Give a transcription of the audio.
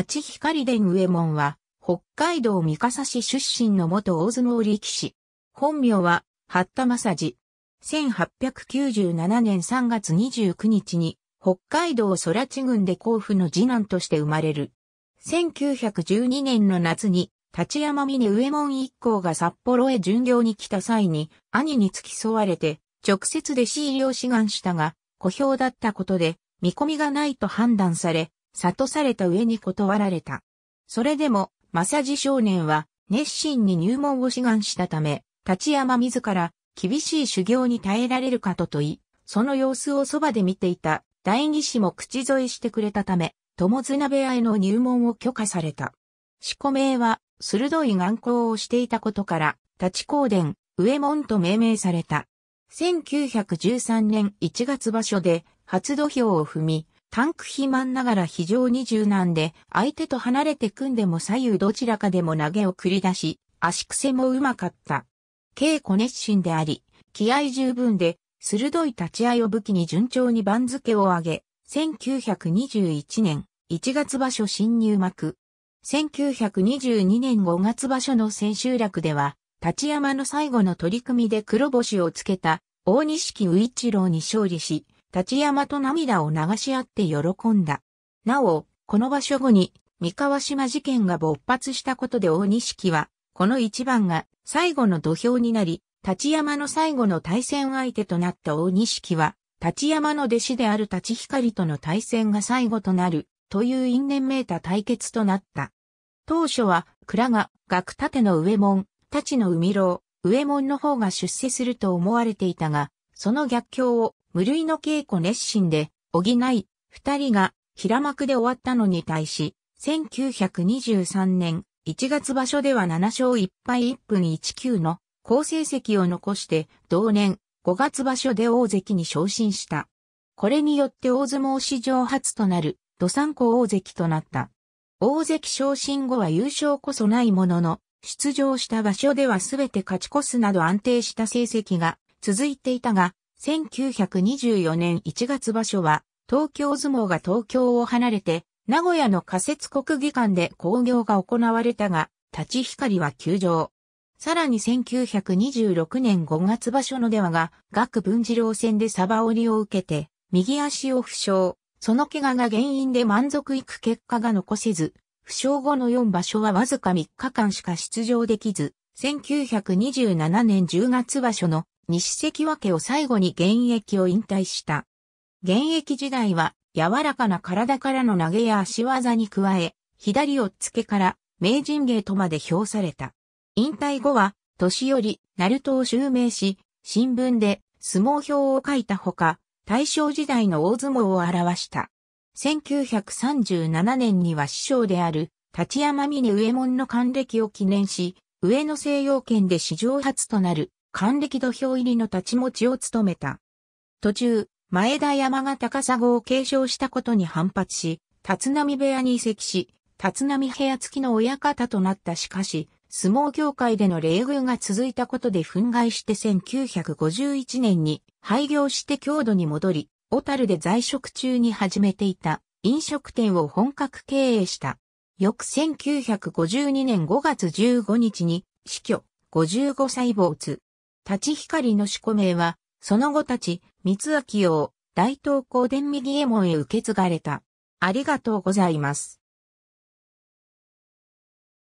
立光伝上門は、北海道三笠市出身の元大相撲力士。本名は、八田正治。1897年3月29日に、北海道空地郡で甲府の次男として生まれる。1912年の夏に、立山峰上門一行が札幌へ巡業に来た際に、兄に付き添われて、直接弟子入りを志願したが、小評だったことで、見込みがないと判断され、悟された上に断られた。それでも、正ジ少年は熱心に入門を志願したため、立山自ら厳しい修行に耐えられるかと問い、その様子をそばで見ていた大義士も口添えしてくれたため、友綱部屋への入門を許可された。四股名は鋭い眼光をしていたことから、立光殿、上門と命名された。1913年1月場所で初土俵を踏み、タンク肥満ながら非常に柔軟で、相手と離れて組んでも左右どちらかでも投げを繰り出し、足癖もうまかった。稽古熱心であり、気合十分で、鋭い立ち合いを武器に順調に番付を上げ、1921年1月場所新入幕。1922年5月場所の千秋楽では、立山の最後の取り組みで黒星をつけた大錦宇一郎に勝利し、立山と涙を流し合って喜んだ。なお、この場所後に、三河島事件が勃発したことで大錦は、この一番が最後の土俵になり、立山の最後の対戦相手となった大錦は、立山の弟子である立光との対戦が最後となる、という因縁めいた対決となった。当初は、倉が、学立の上門、立の海楼、上門の方が出世すると思われていたが、その逆境を無類の稽古熱心で、補い、二人が平幕で終わったのに対し、1923年1月場所では7勝1敗1分19の好成績を残して同年5月場所で大関に昇進した。これによって大相撲史上初となる土産子大関となった。大関昇進後は優勝こそないものの、出場した場所では全て勝ち越すなど安定した成績が続いていたが、1924年1月場所は、東京相撲が東京を離れて、名古屋の仮設国技館で興行が行われたが、立ち光は休場。さらに1926年5月場所のではが、学文次郎戦でサバ折りを受けて、右足を負傷。その怪我が原因で満足いく結果が残せず、負傷後の4場所はわずか3日間しか出場できず、1927年10月場所の西関脇を最後に現役を引退した。現役時代は柔らかな体からの投げや足技に加え、左を付けから名人芸とまで評された。引退後は、年寄り、鳴門を襲名し、新聞で相撲表を書いたほか、大正時代の大相撲を表した。1937年には師匠である、立山峰上門の還暦を記念し、上野西洋圏で史上初となる官暦土俵入りの立ち持ちを務めた。途中、前田山が高砂を継承したことに反発し、立浪部屋に移籍し、立浪部屋付きの親方となったしかし、相撲業界での礼遇が続いたことで憤慨して1951年に廃業して郷土に戻り、小樽で在職中に始めていた飲食店を本格経営した。翌1952年5月15日に死去、55歳坊主。立ち光の主古名は、その後立ち、三秋を大東光伝右衛門へ受け継がれた。ありがとうございます。